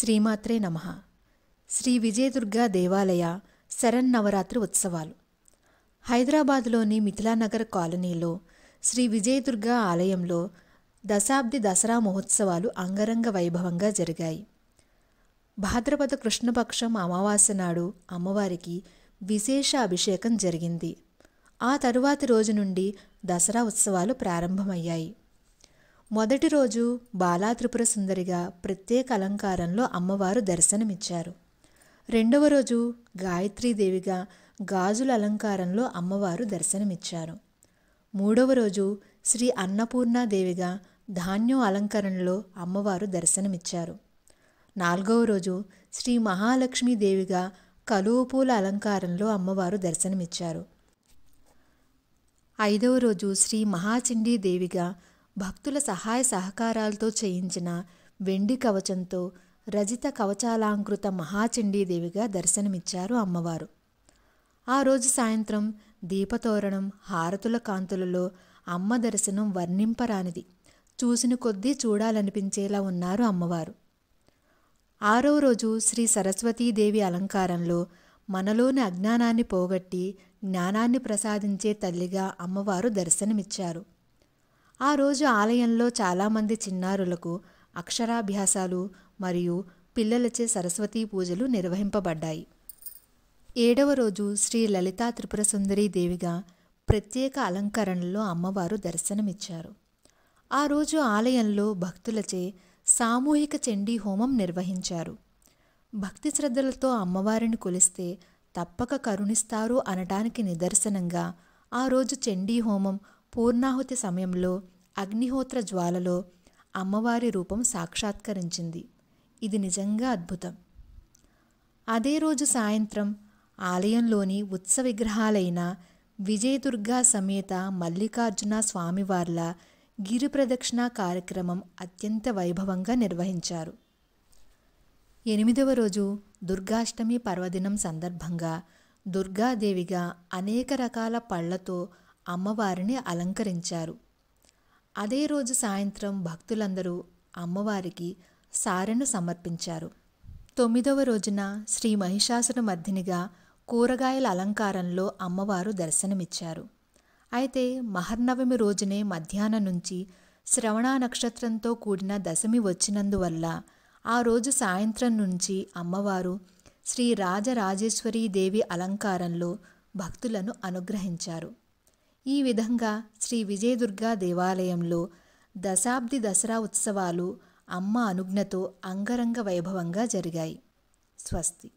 శ్రీమాత్రే నమ శ్రీ విజయదుర్గా దేవాలయ శరన్నవరాత్రి ఉత్సవాలు హైదరాబాద్లోని మిథిలానగర్ కాలనీలో శ్రీ విజయదుర్గా ఆలయంలో దశాబ్ది దసరా మహోత్సవాలు అంగరంగ వైభవంగా జరిగాయి భాద్రపద కృష్ణపక్షం అమావాస్య నాడు అమ్మవారికి విశేష అభిషేకం జరిగింది ఆ తరువాతి రోజు నుండి దసరా ఉత్సవాలు ప్రారంభమయ్యాయి మొదటి రోజు బాలాత్రిపుర సుందరిగా ప్రత్యేక అలంకారంలో అమ్మవారు దర్శనమిచ్చారు రెండవ రోజు గాయత్రీదేవిగా గాజుల అలంకారంలో అమ్మవారు దర్శనమిచ్చారు మూడవ రోజు శ్రీ అన్నపూర్ణాదేవిగా ధాన్యం అలంకరణలో అమ్మవారు దర్శనమిచ్చారు నాలుగవ రోజు శ్రీ మహాలక్ష్మీదేవిగా కలువపూల అలంకారంలో అమ్మవారు దర్శనమిచ్చారు ఐదవ రోజు శ్రీ మహాచండీ దేవిగా భక్తుల సహాయ సహకారాలతో చేయించిన వెండి కవచంతో రజిత కవచాలాంకృత మహాచండీదేవిగా దర్శనమిచ్చారు అమ్మవారు ఆ రోజు సాయంత్రం దీపతోరణం హారతుల కాంతులలో అమ్మ దర్శనం వర్ణింపరానిది చూసిన కొద్దీ చూడాలనిపించేలా ఉన్నారు అమ్మవారు ఆరో రోజు శ్రీ సరస్వతీదేవి అలంకారంలో మనలోని అజ్ఞానాన్ని పోగొట్టి జ్ఞానాన్ని ప్రసాదించే తల్లిగా అమ్మవారు దర్శనమిచ్చారు ఆ రోజు ఆలయంలో చాలామంది చిన్నారులకు అక్షరాభ్యాసాలు మరియు పిల్లలచే సరస్వతీ పూజలు నిర్వహింపబడ్డాయి ఏడవ రోజు శ్రీ లలితా త్రిపురసుందరీ దేవిగా ప్రత్యేక అలంకరణలో అమ్మవారు దర్శనమిచ్చారు ఆ రోజు ఆలయంలో భక్తులచే సామూహిక చండీ హోమం నిర్వహించారు భక్తి శ్రద్ధలతో అమ్మవారిని కొలిస్తే తప్పక కరుణిస్తారు అనటానికి నిదర్శనంగా ఆ రోజు చండీ హోమం పూర్ణాహుతి సమయంలో అగ్నిహోత్ర జ్వాలలో అమ్మవారి రూపం సాక్షాత్కరించింది ఇది నిజంగా అద్భుతం అదే రోజు సాయంత్రం ఆలయంలోని ఉత్సవ విగ్రహాలైన విజయదుర్గా సమేత మల్లికార్జున స్వామివార్ల గిరి ప్రదక్షిణ కార్యక్రమం అత్యంత వైభవంగా నిర్వహించారు ఎనిమిదవ రోజు దుర్గాష్టమి పర్వదినం సందర్భంగా దుర్గాదేవిగా అనేక రకాల పళ్లతో అమ్మవారిని అలంకరించారు అదే రోజు సాయంత్రం భక్తులందరూ అమ్మవారికి సారెను సమర్పించారు తొమ్మిదవ రోజున శ్రీ మహిషాసుర మధ్యనిగా కూరగాయల అలంకారంలో అమ్మవారు దర్శనమిచ్చారు అయితే మహర్నవమి రోజునే మధ్యాహ్నం నుంచి శ్రవణ నక్షత్రంతో కూడిన దశమి వచ్చినందువల్ల ఆ రోజు సాయంత్రం నుంచి అమ్మవారు శ్రీ రాజరాజేశ్వరీ దేవి అలంకారంలో భక్తులను అనుగ్రహించారు ఈ విధంగా శ్రీ విజయదుర్గా దేవాలయంలో దశాబ్ది దసరా ఉత్సవాలు అమ్మ అనుజ్ఞతో అంగరంగ వైభవంగా జరిగాయి స్వస్తి